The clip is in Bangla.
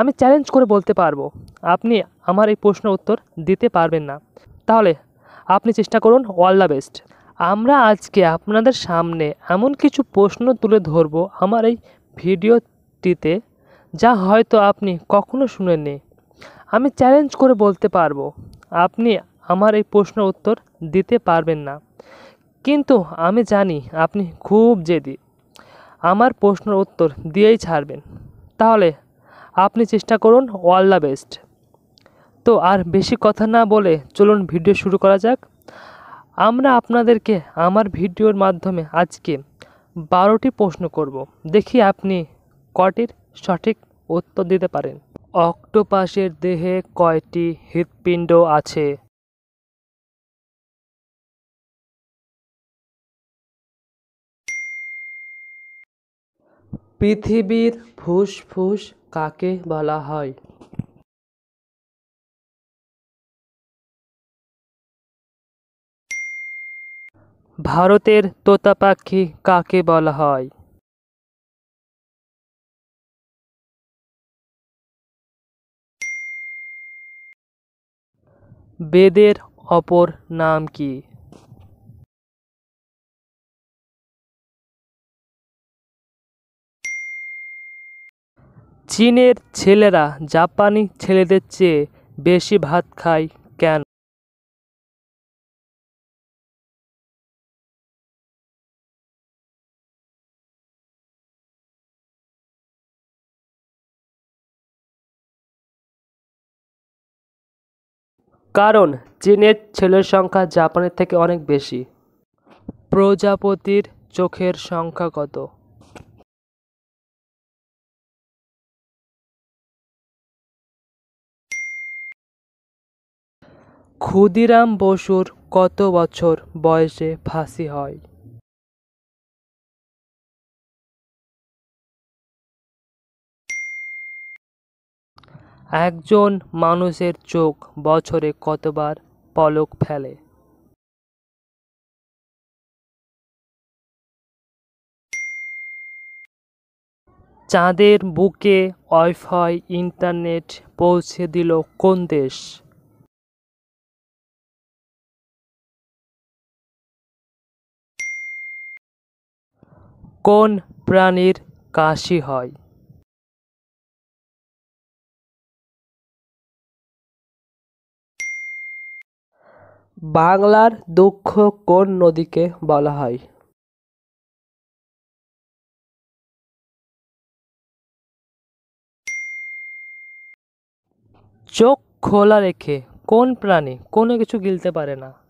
আমি চ্যালেঞ্জ করে বলতে পারবো আপনি আমার এই প্রশ্ন উত্তর দিতে পারবেন না তাহলে আপনি চেষ্টা করুন অল দ্য বেস্ট আমরা আজকে আপনাদের সামনে এমন কিছু প্রশ্ন তুলে ধরব আমার এই ভিডিওটিতে যা হয়তো আপনি কখনো শুনেননি আমি চ্যালেঞ্জ করে বলতে পারবো আপনি আমার এই প্রশ্ন উত্তর দিতে পারবেন না কিন্তু আমি জানি আপনি খুব জেদি আমার প্রশ্ন উত্তর দিয়েই ছাড়বেন তাহলে আপনি চেষ্টা করুন অল দ্য বেস্ট তো আর বেশি কথা না বলে চলুন ভিডিও শুরু করা যাক আমরা আপনাদেরকে আমার ভিডিওর মাধ্যমে আজকে বারোটি প্রশ্ন করব। দেখি আপনি কটির সঠিক উত্তর দিতে পারেন অক্টোপাসের দেহে কয়টি হৃৎপিণ্ড আছে পৃথিবীর ফুসফুস কাকে বলা হয় ভারতের তোতা পাখি কাকে বলা হয় বেদের অপর নাম কি চীনের ছেলেরা জাপানি ছেলেদের চেয়ে বেশি ভাত খায় কেন কারণ চীনের ছেলের সংখ্যা জাপানের থেকে অনেক বেশি প্রজাপতির চোখের সংখ্যা কত ক্ষুদিরাম বসুর কত বছর বয়সে ফাঁসি হয় একজন মানুষের চোখ বছরে কতবার পলক ফেলে চাঁদের বুকে ওয়াইফাই ইন্টারনেট পৌঁছে দিল কোন দেশ কোন প্রাণীর কাশি হয় বাংলার দুঃখ কোন নদীকে বলা হয় চোখ খোলা রেখে কোন প্রাণী কোনো কিছু গিলতে পারে না